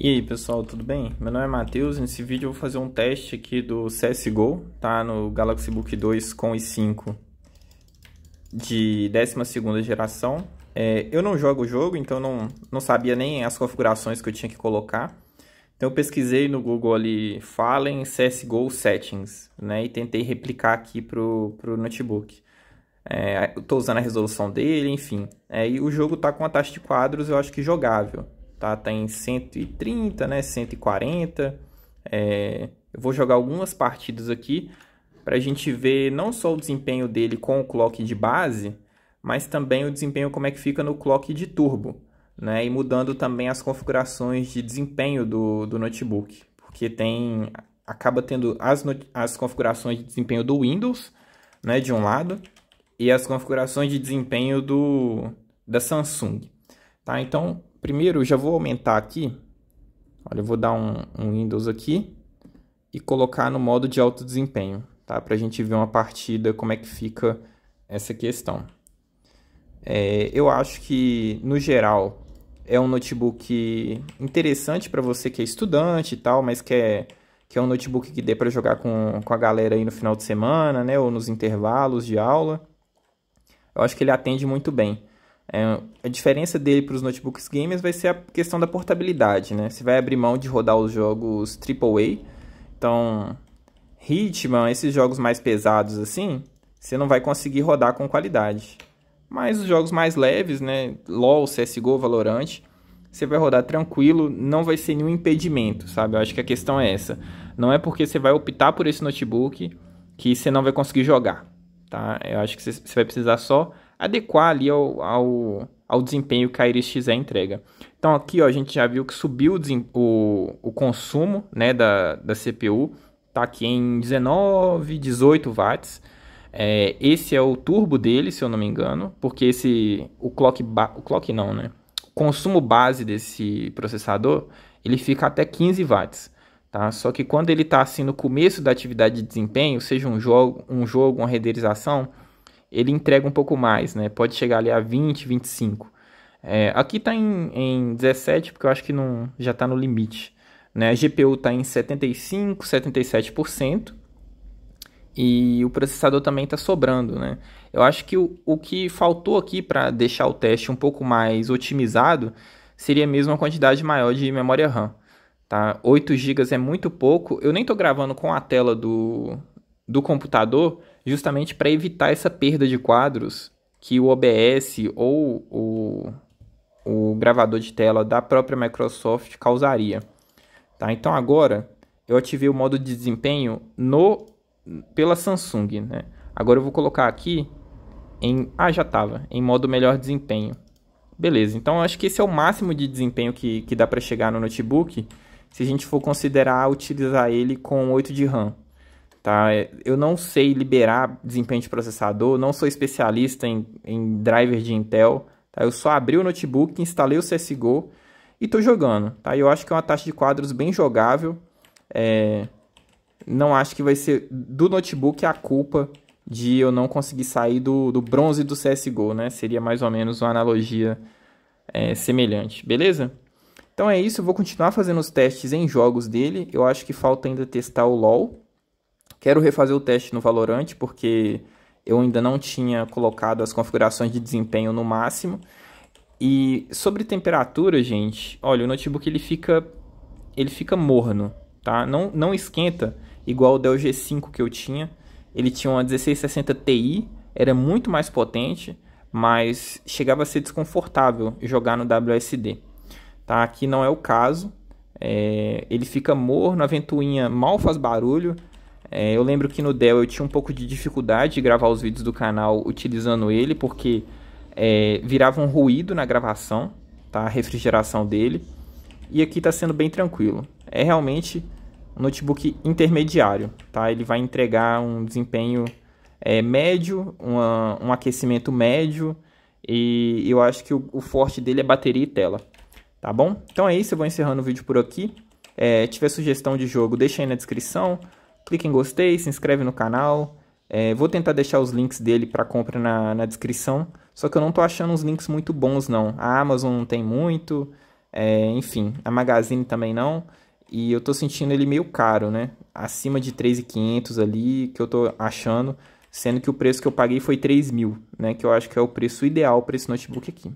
E aí pessoal, tudo bem? Meu nome é Matheus, nesse vídeo eu vou fazer um teste aqui do CSGO, tá? No Galaxy Book 2 com i5 de 12ª geração. É, eu não jogo o jogo, então não, não sabia nem as configurações que eu tinha que colocar. Então eu pesquisei no Google ali, Fallen CSGO Settings, né? E tentei replicar aqui pro, pro notebook. É, eu tô usando a resolução dele, enfim. É, e o jogo tá com a taxa de quadros, eu acho que jogável tá? Tá em 130, né? 140. É, eu vou jogar algumas partidas aqui para a gente ver não só o desempenho dele com o clock de base, mas também o desempenho como é que fica no clock de turbo, né? E mudando também as configurações de desempenho do, do notebook, porque tem acaba tendo as, as configurações de desempenho do Windows, né, de um lado, e as configurações de desempenho do da Samsung, tá? Então, Primeiro, eu já vou aumentar aqui. Olha, eu vou dar um, um Windows aqui e colocar no modo de alto desempenho, tá? Para a gente ver uma partida, como é que fica essa questão. É, eu acho que, no geral, é um notebook interessante para você que é estudante e tal, mas quer é, que é um notebook que dê para jogar com, com a galera aí no final de semana, né, ou nos intervalos de aula. Eu acho que ele atende muito bem. É, a diferença dele para os notebooks gamers vai ser a questão da portabilidade, né? Você vai abrir mão de rodar os jogos AAA, então Hitman, esses jogos mais pesados assim, você não vai conseguir rodar com qualidade. Mas os jogos mais leves, né, LoL, CS:GO, Valorant, você vai rodar tranquilo, não vai ser nenhum impedimento, sabe? Eu acho que a questão é essa. Não é porque você vai optar por esse notebook que você não vai conseguir jogar, tá? Eu acho que você vai precisar só adequar ali ao, ao, ao desempenho que a IRIS-XE é entrega. Então aqui ó, a gente já viu que subiu o, o, o consumo né, da, da CPU, está aqui em 19, 18 watts. É, esse é o turbo dele, se eu não me engano, porque esse o clock, o clock não, né? O consumo base desse processador, ele fica até 15 watts. Tá? Só que quando ele está assim no começo da atividade de desempenho, seja um jogo, um jogo, uma renderização, ele entrega um pouco mais, né? Pode chegar ali a 20, 25. É, aqui está em, em 17, porque eu acho que não, já está no limite. Né? A GPU está em 75, 77%. E o processador também está sobrando, né? Eu acho que o, o que faltou aqui para deixar o teste um pouco mais otimizado seria mesmo uma quantidade maior de memória RAM, tá? 8 GB é muito pouco. Eu nem estou gravando com a tela do, do computador, justamente para evitar essa perda de quadros que o OBS ou o, o gravador de tela da própria Microsoft causaria. Tá? Então agora eu ativei o modo de desempenho no pela Samsung. Né? Agora eu vou colocar aqui em. Ah, já estava. Em modo melhor desempenho. Beleza, então eu acho que esse é o máximo de desempenho que, que dá para chegar no notebook se a gente for considerar utilizar ele com 8 de RAM. Tá? É, eu não sei liberar desempenho de processador, não sou especialista em, em driver de Intel. Tá? Eu só abri o notebook, instalei o CSGO e estou jogando. Tá? Eu acho que é uma taxa de quadros bem jogável. É... Não acho que vai ser do notebook a culpa de eu não conseguir sair do, do bronze do CSGO. Né? Seria mais ou menos uma analogia é, semelhante, beleza? Então é isso, eu vou continuar fazendo os testes em jogos dele. Eu acho que falta ainda testar o LoL, Quero refazer o teste no Valorant, porque eu ainda não tinha colocado as configurações de desempenho no máximo. E sobre temperatura, gente, olha, o notebook ele fica ele fica morno, tá? Não, não esquenta igual o Dell G5 que eu tinha. Ele tinha uma 1660 Ti, era muito mais potente, mas chegava a ser desconfortável jogar no WSD. Tá? Aqui não é o caso. É, ele fica morno, a ventoinha mal faz barulho, é, eu lembro que no Dell eu tinha um pouco de dificuldade de gravar os vídeos do canal utilizando ele, porque é, virava um ruído na gravação, tá? A refrigeração dele. E aqui está sendo bem tranquilo. É realmente um notebook intermediário, tá? Ele vai entregar um desempenho é, médio, uma, um aquecimento médio e eu acho que o, o, forte dele é bateria e tela, tá bom? Então é isso, eu vou encerrando o vídeo por aqui. É, tiver sugestão de jogo, deixa aí na descrição clique em gostei, se inscreve no canal. É, vou tentar deixar os links dele para compra na, na, descrição, só que eu não estou achando uns links muito bons não. A Amazon não tem muito, é, enfim, a Magazine também não. E eu estou sentindo ele meio caro, né? Acima de 3.500 ali que eu estou achando, sendo que o preço que eu paguei foi 3.000, né? Que eu acho que é o preço ideal para esse notebook aqui.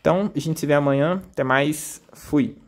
Então, a gente se vê amanhã. Até mais. Fui.